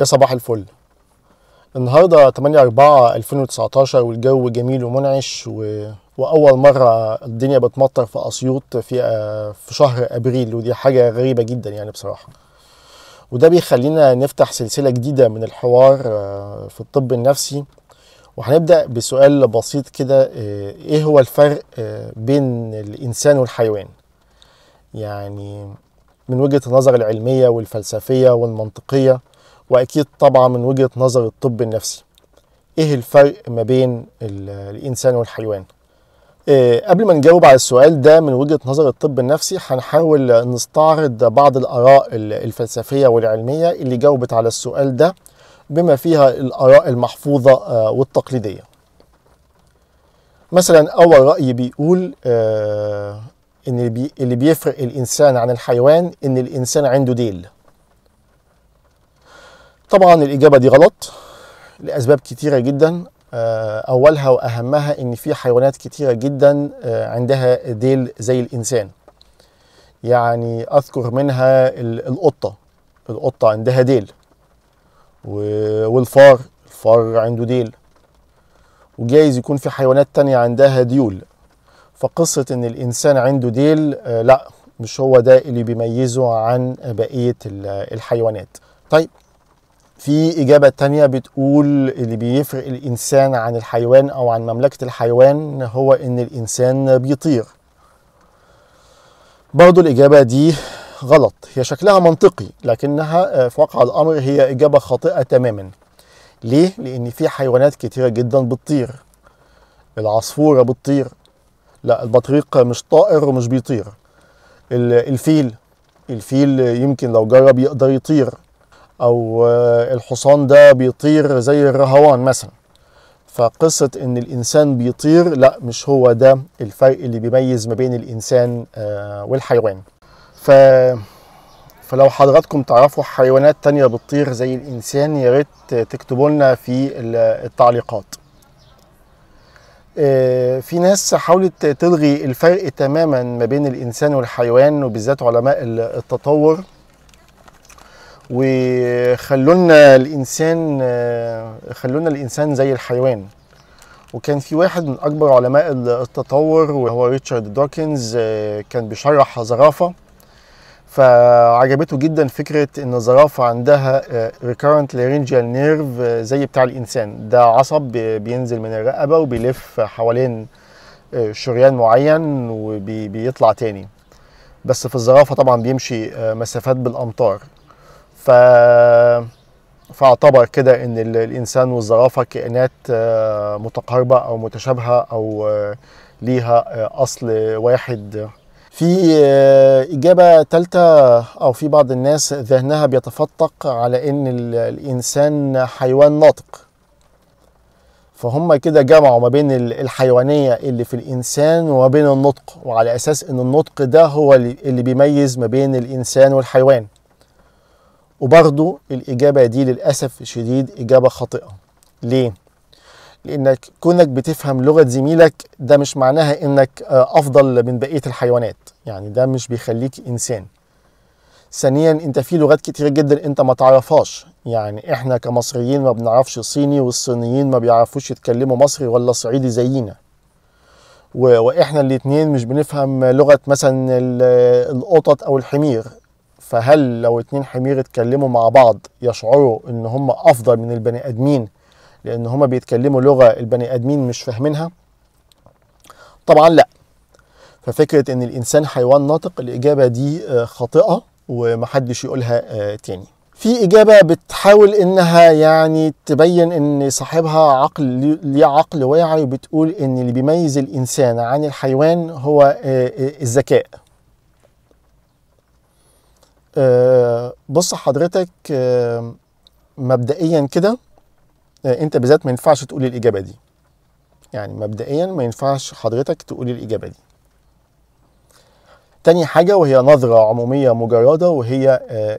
يا صباح الفل النهاردة 8 أربعة 2019 والجو جميل ومنعش و... وأول مرة الدنيا بتمطر في أسيوط في آه، في شهر أبريل ودي حاجة غريبة جدا يعني بصراحة وده بيخلينا نفتح سلسلة جديدة من الحوار آه، في الطب النفسي وهنبدأ بسؤال بسيط كده آه، إيه هو الفرق بين الإنسان والحيوان يعني من وجهة النظر العلمية والفلسفية والمنطقية واكيد طبعا من وجهه نظر الطب النفسي ايه الفرق ما بين الانسان والحيوان إيه قبل ما نجاوب على السؤال ده من وجهه نظر الطب النفسي هنحاول نستعرض بعض الاراء الفلسفيه والعلميه اللي جاوبت على السؤال ده بما فيها الاراء المحفوظه آه، والتقليديه مثلا اول راي بيقول آه ان اللي بيفرق الانسان عن الحيوان ان الانسان عنده ديل طبعا الاجابه دي غلط لاسباب كتيره جدا آه، اولها واهمها ان في حيوانات كتيره جدا آه، عندها ديل زي الانسان يعني اذكر منها القطه القطه عندها ديل والفار الفار عنده ديل وجايز يكون في حيوانات تانية عندها ديول فقصة إن الإنسان عنده ديل آه، لا مش هو ده اللي بيميزه عن بقية الحيوانات طيب في إجابة تانية بتقول اللي بيفرق الإنسان عن الحيوان أو عن مملكة الحيوان هو إن الإنسان بيطير برضو الإجابة دي غلط هي شكلها منطقي لكنها آه، في واقع الأمر هي إجابة خاطئة تماما ليه؟ لأن في حيوانات كتيرة جدا بتطير العصفورة بتطير لا البطريق مش طائر ومش بيطير الفيل الفيل يمكن لو جرب يقدر يطير او آه، الحصان ده بيطير زي الرهوان مثلا فقصة ان الانسان بيطير لا مش هو ده الفرق اللي بيميز ما بين الانسان آه، والحيوان ف فلو حضراتكم تعرفوا حيوانات تانية بتطير زي الإنسان يا ريت تكتبوا لنا في التعليقات آه، في ناس حاولت تلغي الفرق تماما ما بين الإنسان والحيوان وبالذات علماء التطور وخلونا الانسان خلونا الانسان زي الحيوان وكان في واحد من اكبر علماء التطور وهو ريتشارد دوكنز كان بيشرح زرافه فعجبته جدا فكره ان الزرافه عندها آه، recurrent لارينجيال آه، نيرف زي بتاع الانسان ده عصب بينزل من الرقبه وبيلف حوالين آه، شريان معين وبيطلع تاني بس في الزرافه طبعا بيمشي مسافات بالامتار ف فاعتبر كده ان الانسان والزرافه كائنات آه، متقاربه او متشابهه او آه، ليها آه، اصل واحد في إجابة ثالثة أو في بعض الناس ذهنها بيتفتق على إن الإنسان حيوان ناطق فهم كده جمعوا ما بين الحيوانية اللي في الإنسان وما بين النطق وعلى أساس إن النطق ده هو اللي بيميز ما بين الإنسان والحيوان وبرضو الإجابة دي للأسف الشديد إجابة خاطئة ليه؟ لأنك كونك بتفهم لغة زميلك ده مش معناها إنك آه، أفضل من بقية الحيوانات يعني ده مش بيخليك إنسان ثانيا انت في لغات كتير جدا انت ما تعرفهاش يعني احنا كمصريين ما بنعرفش صيني والصينيين ما بيعرفوش يتكلموا مصري ولا صعيدي زينا واحنا الاتنين مش بنفهم لغه مثلا القطط او الحمير فهل لو اتنين حمير اتكلموا مع بعض يشعروا ان هم افضل من البني ادمين لان هم بيتكلموا لغه البني ادمين مش فاهمينها طبعا لا ففكره ان الانسان حيوان ناطق الاجابه دي آه، خاطئه ومحدش يقولها آه، تاني في إجابة بتحاول إنها يعني تبين إن صاحبها عقل ليه عقل واعي وبتقول إن اللي بيميز الإنسان عن الحيوان هو آه، الذكاء آه، بص حضرتك آه، مبدئيا كده آه، انت بالذات ما ينفعش تقول الاجابه دي يعني مبدئيا ما ينفعش حضرتك تقول الاجابه دي تاني حاجه وهي نظره عموميه مجرده وهي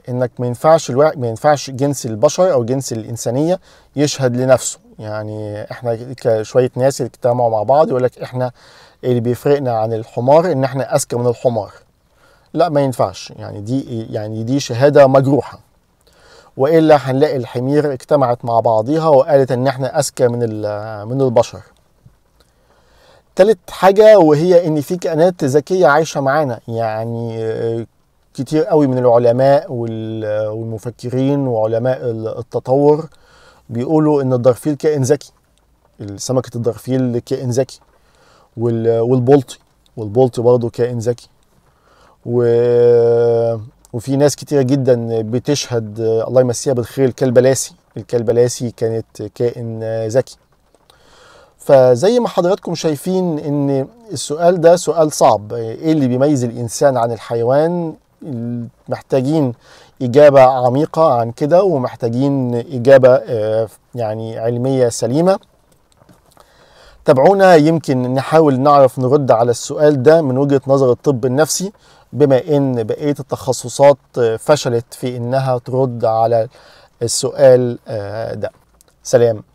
انك ما ينفعش الوع... ما ينفعش جنس البشر او جنس الانسانيه يشهد لنفسه يعني احنا كشويه ناس اجتمعوا مع بعض يقول لك احنا اللي بيفرقنا عن الحمار ان احنا اذكى من الحمار لا ما ينفعش يعني دي يعني دي شهاده مجروحه والا هنلاقي الحمير اجتمعت مع بعضيها وقالت ان احنا اذكى من من البشر تالت حاجه وهي ان في كائنات ذكيه عايشه معانا يعني آه، كتير قوي من العلماء والمفكرين وعلماء التطور بيقولوا ان الدرفيل كائن ذكي سمكه الدرفيل كائن ذكي والبلطي والبلطي برضه كائن ذكي و وفي ناس كتيره جدا بتشهد الله يمسيها بالخير الكلبلاسي الكلبلاسي كانت كائن ذكي فزي ما حضراتكم شايفين ان السؤال ده سؤال صعب ايه اللي بيميز الانسان عن الحيوان محتاجين اجابه عميقه عن كده ومحتاجين اجابه يعني علميه سليمه تابعونا يمكن نحاول نعرف نرد على السؤال ده من وجهه نظر الطب النفسي بما ان بقيه التخصصات فشلت في انها ترد على السؤال آه، ده سلام